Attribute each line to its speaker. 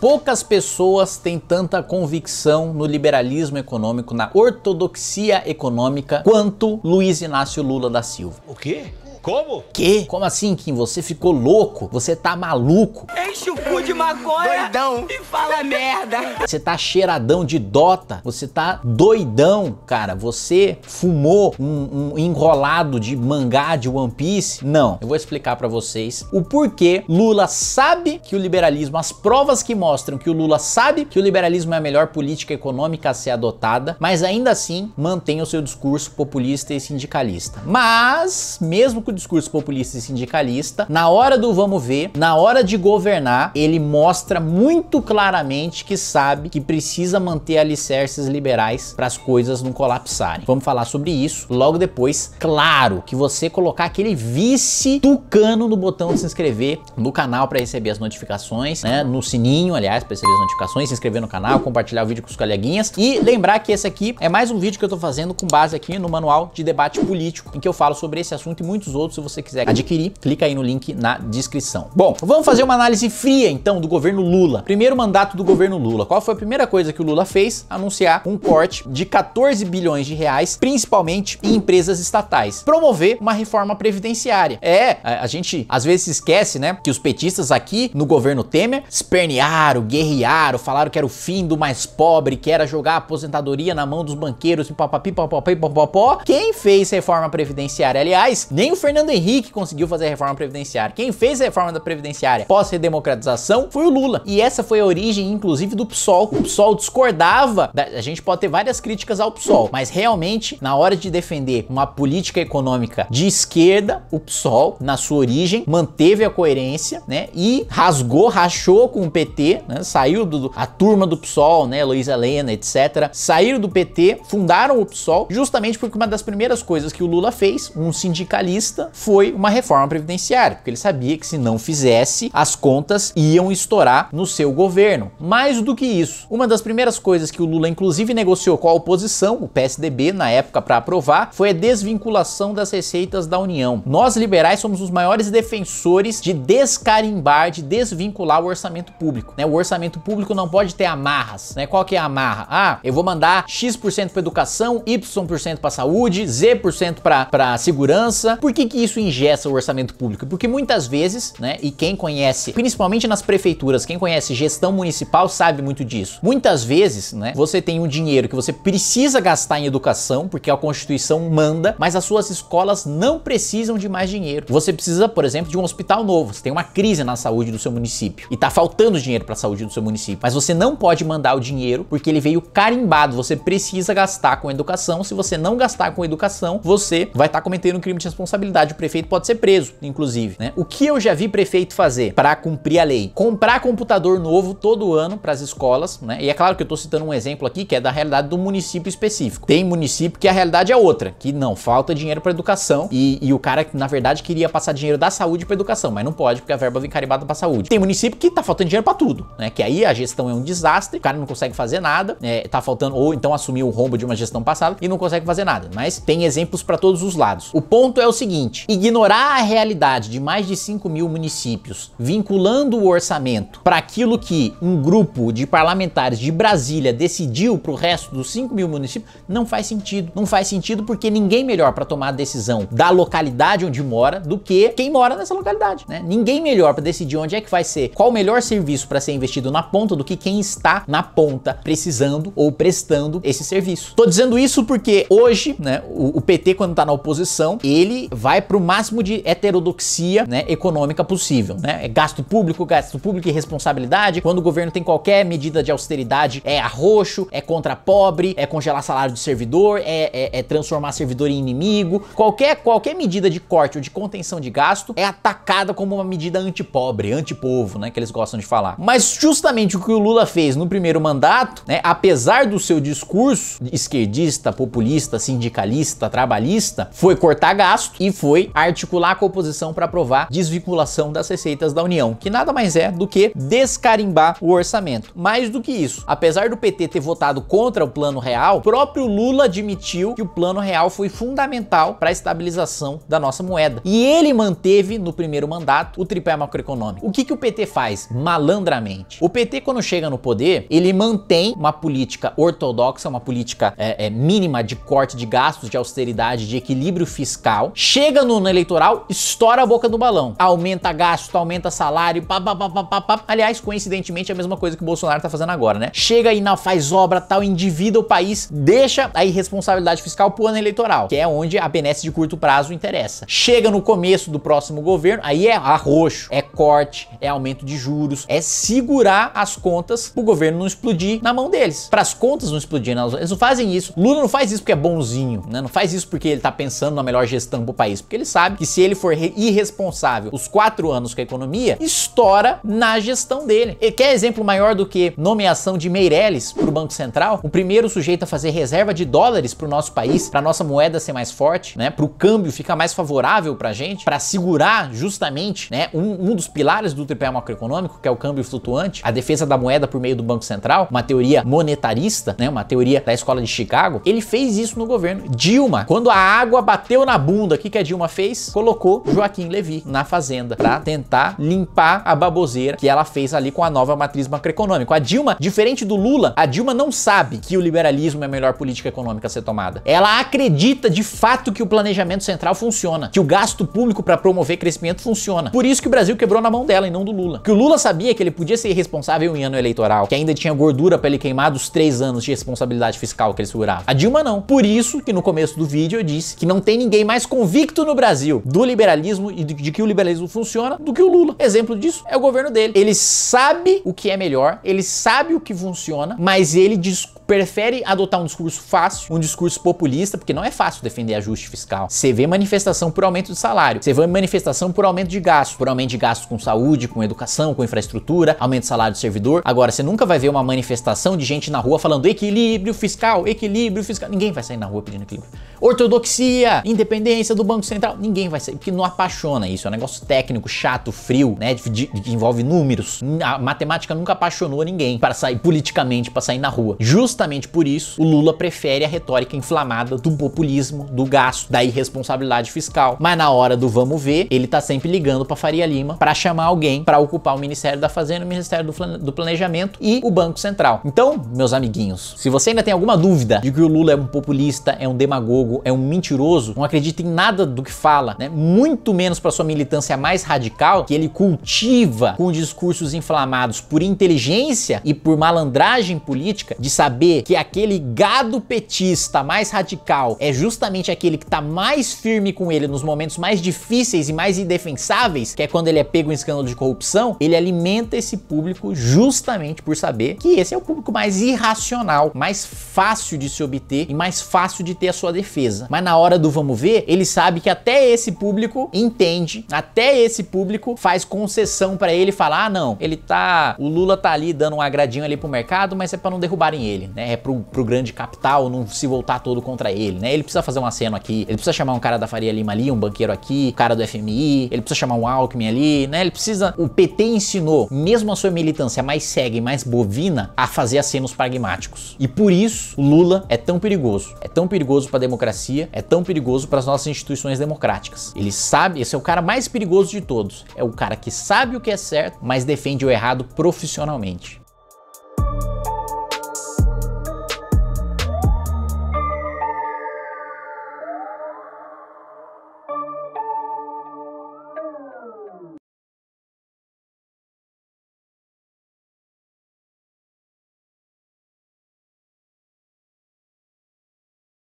Speaker 1: Poucas pessoas têm tanta convicção no liberalismo econômico, na ortodoxia econômica, quanto Luiz Inácio Lula da Silva. O quê? Como? Que? Como assim, Kim? Você ficou louco? Você tá maluco? Enche o cu de maconha doidão. e fala merda. Você tá cheiradão de dota. Você tá doidão, cara. Você fumou um, um enrolado de mangá de One Piece? Não. Eu vou explicar para vocês o porquê Lula sabe que o liberalismo, as provas que mostram que o Lula sabe que o liberalismo é a melhor política econômica a ser adotada, mas ainda assim mantém o seu discurso populista e sindicalista. Mas, mesmo que o discurso populista e sindicalista, na hora do vamos ver, na hora de governar, ele mostra muito claramente que sabe que precisa manter alicerces liberais para as coisas não colapsarem. Vamos falar sobre isso logo depois. Claro que você colocar aquele vice tucano no botão de se inscrever no canal para receber as notificações, né? No sininho, aliás, para receber as notificações, se inscrever no canal, compartilhar o vídeo com os coleguinhas e lembrar que esse aqui é mais um vídeo que eu tô fazendo com base aqui no manual de debate político, em que eu falo sobre esse assunto e muitos outros se você quiser adquirir, clica aí no link na descrição. Bom, vamos fazer uma análise fria então do governo Lula. Primeiro mandato do governo Lula. Qual foi a primeira coisa que o Lula fez? Anunciar um corte de 14 bilhões de reais, principalmente em empresas estatais. Promover uma reforma previdenciária. É, a gente às vezes esquece, né, que os petistas aqui no governo Temer espernearam, guerrearam, falaram que era o fim do mais pobre, que era jogar a aposentadoria na mão dos banqueiros e papapi, papapi, papapó. Quem fez reforma previdenciária, aliás, nem o Fernando Fernando Henrique conseguiu fazer a reforma previdenciária. Quem fez a reforma da previdenciária pós redemocratização foi o Lula. E essa foi a origem, inclusive, do PSOL. O PSOL discordava, da... a gente pode ter várias críticas ao PSOL, mas realmente, na hora de defender uma política econômica de esquerda, o PSOL, na sua origem, manteve a coerência, né? E rasgou, rachou com o PT, né? Saiu do, a turma do PSOL, né? Luiz Helena, etc. Saíram do PT, fundaram o PSOL, justamente porque uma das primeiras coisas que o Lula fez, um sindicalista, foi uma reforma previdenciária, porque ele sabia que se não fizesse, as contas iam estourar no seu governo. Mais do que isso, uma das primeiras coisas que o Lula inclusive negociou com a oposição, o PSDB na época para aprovar, foi a desvinculação das receitas da União. Nós liberais somos os maiores defensores de descarimbar, de desvincular o orçamento público, né? O orçamento público não pode ter amarras, né? Qual que é a amarra? Ah, eu vou mandar X% para educação, Y% para saúde, Z% para segurança. Por que que, isso ingessa o orçamento público? Porque muitas vezes, né, e quem conhece, principalmente nas prefeituras, quem conhece gestão municipal sabe muito disso. Muitas vezes, né, você tem um dinheiro que você precisa gastar em educação, porque a Constituição manda, mas as suas escolas não precisam de mais dinheiro. Você precisa, por exemplo, de um hospital novo, você tem uma crise na saúde do seu município e tá faltando dinheiro para a saúde do seu município, mas você não pode mandar o dinheiro porque ele veio carimbado, você precisa gastar com educação. Se você não gastar com educação, você vai estar tá cometendo um crime de responsabilidade o prefeito pode ser preso, inclusive. Né? O que eu já vi prefeito fazer para cumprir a lei? Comprar computador novo todo ano para as escolas, né? E é claro que eu estou citando um exemplo aqui que é da realidade do município específico. Tem município que a realidade é outra, que não falta dinheiro para educação e, e o cara na verdade queria passar dinheiro da saúde para educação, mas não pode porque a verba vem carimbada para saúde. Tem município que tá faltando dinheiro para tudo, né? Que aí a gestão é um desastre, o cara não consegue fazer nada, é, tá faltando ou então assumiu o rombo de uma gestão passada e não consegue fazer nada. Mas tem exemplos para todos os lados. O ponto é o seguinte seguinte: ignorar a realidade de mais de 5 mil municípios, vinculando o orçamento para aquilo que um grupo de parlamentares de Brasília decidiu para o resto dos 5 mil municípios, não faz sentido. Não faz sentido porque ninguém melhor para tomar a decisão da localidade onde mora do que quem mora nessa localidade. Né? Ninguém melhor para decidir onde é que vai ser, qual o melhor serviço para ser investido na ponta do que quem está na ponta precisando ou prestando esse serviço. Tô dizendo isso porque hoje, né, o, o PT quando tá na oposição, ele vai vai para o máximo de heterodoxia né, econômica possível. Né? É gasto público, gasto público e responsabilidade. Quando o governo tem qualquer medida de austeridade, é arroxo, é contra pobre, é congelar salário do servidor, é, é, é transformar servidor em inimigo. Qualquer, qualquer medida de corte ou de contenção de gasto é atacada como uma medida antipobre, antipovo, né? Que eles gostam de falar. Mas justamente o que o Lula fez no primeiro mandato, né? Apesar do seu discurso esquerdista, populista, sindicalista, trabalhista, foi cortar gasto e foi foi articular a oposição para aprovar desvinculação das receitas da União, que nada mais é do que descarimbar o orçamento. Mais do que isso, apesar do PT ter votado contra o Plano Real, próprio Lula admitiu que o Plano Real foi fundamental para a estabilização da nossa moeda. E ele manteve no primeiro mandato o tripé macroeconômico. O que, que o PT faz malandramente? O PT, quando chega no poder, ele mantém uma política ortodoxa, uma política é, é, mínima de corte de gastos, de austeridade, de equilíbrio fiscal. Chega Chega no ano eleitoral, estoura a boca do balão. Aumenta gasto, aumenta salário, pá, pá, pá, pá, pá, Aliás, coincidentemente, é a mesma coisa que o Bolsonaro tá fazendo agora, né? Chega aí, não, faz obra, tal, endivida o país, deixa a irresponsabilidade fiscal pro ano eleitoral, que é onde a benesse de curto prazo interessa. Chega no começo do próximo governo, aí é arroxo, é corte, é aumento de juros, é segurar as contas pro governo não explodir na mão deles. Para as contas não explodirem, né? eles não fazem isso. Lula não faz isso porque é bonzinho, né? Não faz isso porque ele tá pensando na melhor gestão pro país porque ele sabe que se ele for irresponsável os quatro anos com a economia, estoura na gestão dele. E quer exemplo maior do que nomeação de Meirelles para o Banco Central? O primeiro sujeito a fazer reserva de dólares para o nosso país, para nossa moeda ser mais forte, né? Para o câmbio ficar mais favorável para a gente, para segurar justamente, né? Um, um dos pilares do tripé macroeconômico, que é o câmbio flutuante, a defesa da moeda por meio do Banco Central, uma teoria monetarista, né? Uma teoria da escola de Chicago. Ele fez isso no governo Dilma. Quando a água bateu na bunda, o que, que a Dilma fez? Colocou Joaquim Levi na fazenda para tentar limpar a baboseira que ela fez ali com a nova matriz macroeconômica. A Dilma, diferente do Lula, a Dilma não sabe que o liberalismo é a melhor política econômica a ser tomada. Ela acredita de fato que o planejamento central funciona, que o gasto público para promover crescimento funciona. Por isso que o Brasil quebrou na mão dela e não do Lula. Que o Lula sabia que ele podia ser responsável em ano eleitoral, que ainda tinha gordura para ele queimar dos três anos de responsabilidade fiscal que ele segurava. A Dilma não. Por isso que no começo do vídeo eu disse que não tem ninguém mais convicto no Brasil do liberalismo e de que o liberalismo funciona do que o Lula. Exemplo disso é o governo dele. Ele sabe o que é melhor, ele sabe o que funciona, mas ele discute prefere adotar um discurso fácil, um discurso populista, porque não é fácil defender ajuste fiscal. Você vê manifestação por aumento de salário, você vê manifestação por aumento de gasto, por aumento de gasto com saúde, com educação, com infraestrutura, aumento de salário do servidor. Agora, você nunca vai ver uma manifestação de gente na rua falando equilíbrio fiscal, equilíbrio fiscal. Ninguém vai sair na rua pedindo equilíbrio. Ortodoxia, independência do Banco Central. Ninguém vai sair, porque não apaixona isso. É um negócio técnico, chato, frio, né? que envolve números. A matemática nunca apaixonou ninguém para sair politicamente, para sair na rua. Just justamente por isso, o Lula prefere a retórica inflamada do populismo, do gasto, da irresponsabilidade fiscal. Mas na hora do vamos ver, ele tá sempre ligando para Faria Lima para chamar alguém para ocupar o Ministério da Fazenda, o Ministério do, Planejamento e o Banco Central. Então, meus amiguinhos, se você ainda tem alguma dúvida de que o Lula é um populista, é um demagogo, é um mentiroso, não acredita em nada do que fala, né? Muito menos para sua militância mais radical, que ele cultiva com discursos inflamados por inteligência e por malandragem política de saber que aquele gado petista mais radical é justamente aquele que tá mais firme com ele nos momentos mais difíceis e mais indefensáveis, que é quando ele é pego em escândalo de corrupção, ele alimenta esse público justamente por saber que esse é o público mais irracional, mais fácil de se obter e mais fácil de ter a sua defesa. Mas na hora do vamos ver, ele sabe que até esse público entende, até esse público faz concessão para ele falar: ah, não, ele tá. O Lula tá ali dando um agradinho ali pro mercado, mas é para não derrubarem ele né, é pro, pro grande capital não se voltar todo contra ele, né? Ele precisa fazer um aceno aqui, ele precisa chamar um cara da Faria Lima ali, um banqueiro aqui, um cara do FMI, ele precisa chamar um Alckmin ali, né? Ele precisa... O PT ensinou, mesmo a sua militância mais cega e mais bovina, a fazer acenos pragmáticos. E por isso, Lula é tão perigoso. É tão perigoso para a democracia, é tão perigoso para as nossas instituições democráticas. Ele sabe, esse é o cara mais perigoso de todos. É o cara que sabe o que é certo, mas defende o errado profissionalmente.